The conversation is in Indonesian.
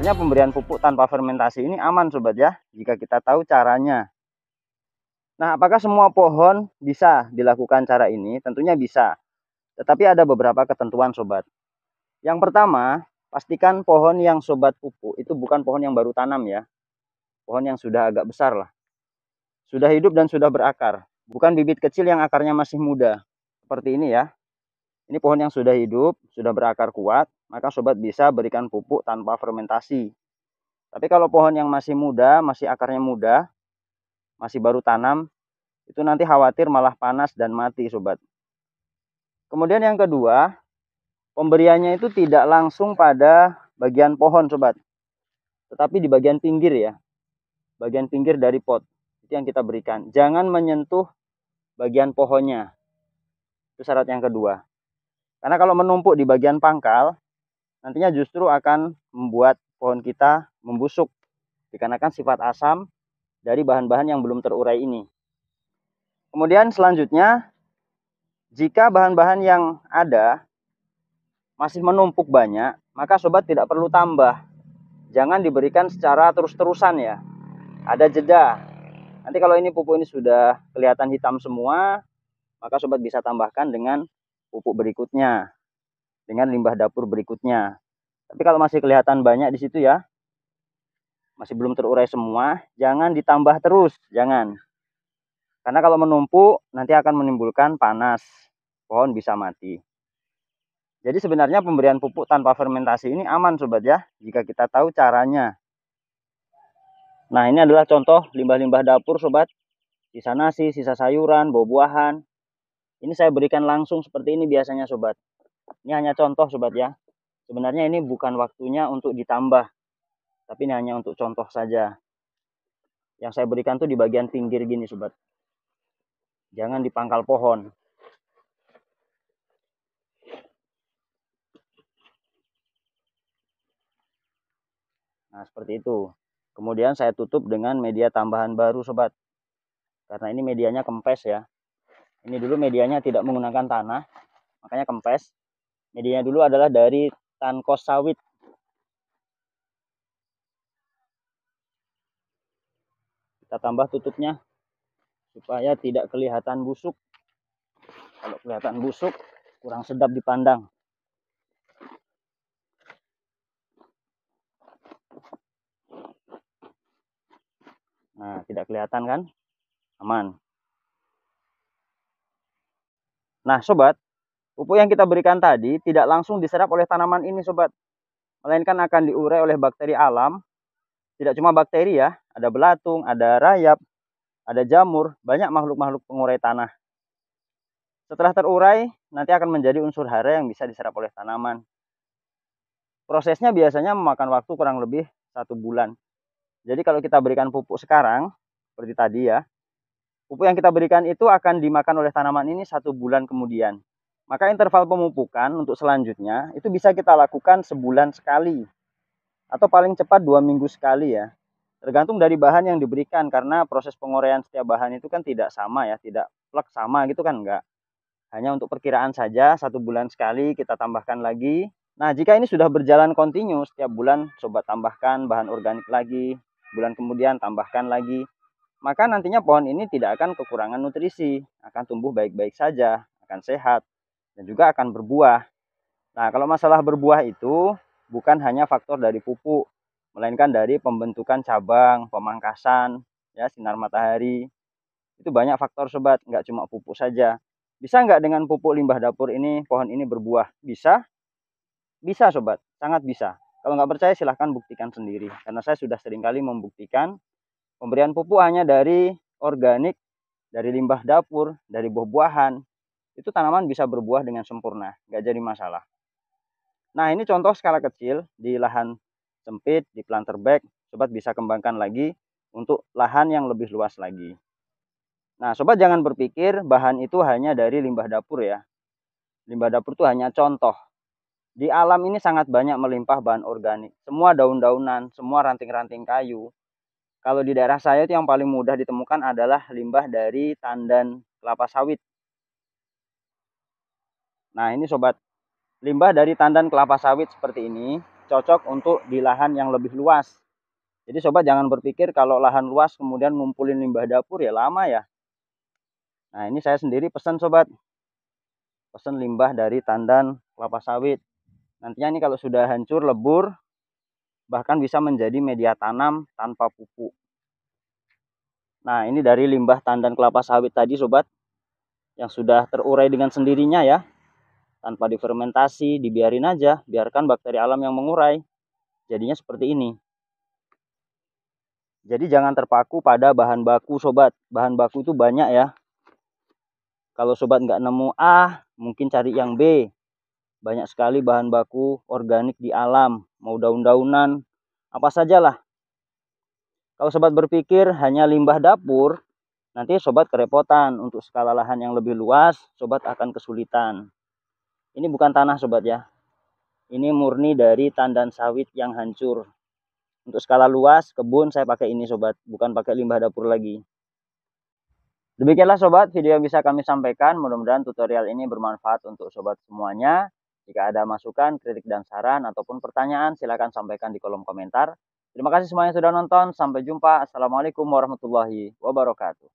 Sebenarnya pemberian pupuk tanpa fermentasi ini aman sobat ya, jika kita tahu caranya. Nah, apakah semua pohon bisa dilakukan cara ini? Tentunya bisa. Tetapi ada beberapa ketentuan sobat. Yang pertama, pastikan pohon yang sobat pupuk itu bukan pohon yang baru tanam ya. Pohon yang sudah agak besar lah. Sudah hidup dan sudah berakar. Bukan bibit kecil yang akarnya masih muda. Seperti ini ya. Ini pohon yang sudah hidup, sudah berakar kuat maka sobat bisa berikan pupuk tanpa fermentasi. Tapi kalau pohon yang masih muda, masih akarnya muda, masih baru tanam, itu nanti khawatir malah panas dan mati sobat. Kemudian yang kedua, pemberiannya itu tidak langsung pada bagian pohon sobat. Tetapi di bagian pinggir ya. Bagian pinggir dari pot. Itu yang kita berikan. Jangan menyentuh bagian pohonnya. Itu syarat yang kedua. Karena kalau menumpuk di bagian pangkal, nantinya justru akan membuat pohon kita membusuk dikarenakan sifat asam dari bahan-bahan yang belum terurai ini. Kemudian selanjutnya, jika bahan-bahan yang ada masih menumpuk banyak, maka sobat tidak perlu tambah. Jangan diberikan secara terus-terusan ya. Ada jeda. Nanti kalau ini pupuk ini sudah kelihatan hitam semua, maka sobat bisa tambahkan dengan pupuk berikutnya dengan limbah dapur berikutnya. Tapi kalau masih kelihatan banyak di situ ya, masih belum terurai semua, jangan ditambah terus, jangan. Karena kalau menumpuk nanti akan menimbulkan panas, pohon bisa mati. Jadi sebenarnya pemberian pupuk tanpa fermentasi ini aman sobat ya, jika kita tahu caranya. Nah ini adalah contoh limbah-limbah dapur sobat. Sisa nasi, sisa sayuran, buah-buahan. Ini saya berikan langsung seperti ini biasanya sobat. Ini hanya contoh sobat ya. Sebenarnya ini bukan waktunya untuk ditambah. Tapi ini hanya untuk contoh saja. Yang saya berikan tuh di bagian pinggir gini sobat. Jangan di pangkal pohon. Nah, seperti itu. Kemudian saya tutup dengan media tambahan baru sobat. Karena ini medianya kempes ya. Ini dulu medianya tidak menggunakan tanah, makanya kempes medianya dulu adalah dari tankos sawit kita tambah tutupnya supaya tidak kelihatan busuk kalau kelihatan busuk kurang sedap dipandang Nah, tidak kelihatan kan? Aman. Nah, sobat, Pupuk yang kita berikan tadi tidak langsung diserap oleh tanaman ini sobat. Melainkan akan diurai oleh bakteri alam. Tidak cuma bakteri ya, ada belatung, ada rayap, ada jamur, banyak makhluk-makhluk pengurai tanah. Setelah terurai, nanti akan menjadi unsur hara yang bisa diserap oleh tanaman. Prosesnya biasanya memakan waktu kurang lebih satu bulan. Jadi kalau kita berikan pupuk sekarang, seperti tadi ya, pupuk yang kita berikan itu akan dimakan oleh tanaman ini satu bulan kemudian. Maka interval pemupukan untuk selanjutnya itu bisa kita lakukan sebulan sekali atau paling cepat dua minggu sekali ya. Tergantung dari bahan yang diberikan karena proses pengorean setiap bahan itu kan tidak sama ya, tidak plek sama gitu kan enggak. Hanya untuk perkiraan saja satu bulan sekali kita tambahkan lagi. Nah jika ini sudah berjalan kontinu setiap bulan coba tambahkan bahan organik lagi, bulan kemudian tambahkan lagi. Maka nantinya pohon ini tidak akan kekurangan nutrisi, akan tumbuh baik-baik saja, akan sehat dan juga akan berbuah. Nah, kalau masalah berbuah itu bukan hanya faktor dari pupuk, melainkan dari pembentukan cabang, pemangkasan, ya sinar matahari. Itu banyak faktor sobat, nggak cuma pupuk saja. Bisa nggak dengan pupuk limbah dapur ini pohon ini berbuah? Bisa, bisa sobat, sangat bisa. Kalau nggak percaya silahkan buktikan sendiri, karena saya sudah seringkali membuktikan pemberian pupuk hanya dari organik, dari limbah dapur, dari buah-buahan, itu tanaman bisa berbuah dengan sempurna, nggak jadi masalah. Nah ini contoh skala kecil di lahan sempit, di planter bag, sobat bisa kembangkan lagi untuk lahan yang lebih luas lagi. Nah sobat jangan berpikir bahan itu hanya dari limbah dapur ya. Limbah dapur itu hanya contoh. Di alam ini sangat banyak melimpah bahan organik. Semua daun-daunan, semua ranting-ranting kayu, kalau di daerah saya itu yang paling mudah ditemukan adalah limbah dari tandan kelapa sawit. Nah ini sobat, limbah dari tandan kelapa sawit seperti ini cocok untuk di lahan yang lebih luas. Jadi sobat jangan berpikir kalau lahan luas kemudian ngumpulin limbah dapur ya lama ya. Nah ini saya sendiri pesan sobat, pesan limbah dari tandan kelapa sawit. Nantinya ini kalau sudah hancur lebur bahkan bisa menjadi media tanam tanpa pupuk. Nah, ini dari limbah tandan kelapa sawit tadi sobat yang sudah terurai dengan sendirinya ya tanpa difermentasi, dibiarin aja, biarkan bakteri alam yang mengurai. Jadinya seperti ini. Jadi jangan terpaku pada bahan baku sobat. Bahan baku itu banyak ya. Kalau sobat nggak nemu A, mungkin cari yang B. Banyak sekali bahan baku organik di alam. Mau daun-daunan, apa sajalah. Kalau sobat berpikir hanya limbah dapur, nanti sobat kerepotan. Untuk skala lahan yang lebih luas, sobat akan kesulitan. Ini bukan tanah sobat ya. Ini murni dari tandan sawit yang hancur. Untuk skala luas kebun saya pakai ini sobat, bukan pakai limbah dapur lagi. Demikianlah sobat video yang bisa kami sampaikan. Mudah-mudahan tutorial ini bermanfaat untuk sobat semuanya. Jika ada masukan, kritik dan saran ataupun pertanyaan silahkan sampaikan di kolom komentar. Terima kasih semuanya sudah nonton. Sampai jumpa. Assalamualaikum warahmatullahi wabarakatuh.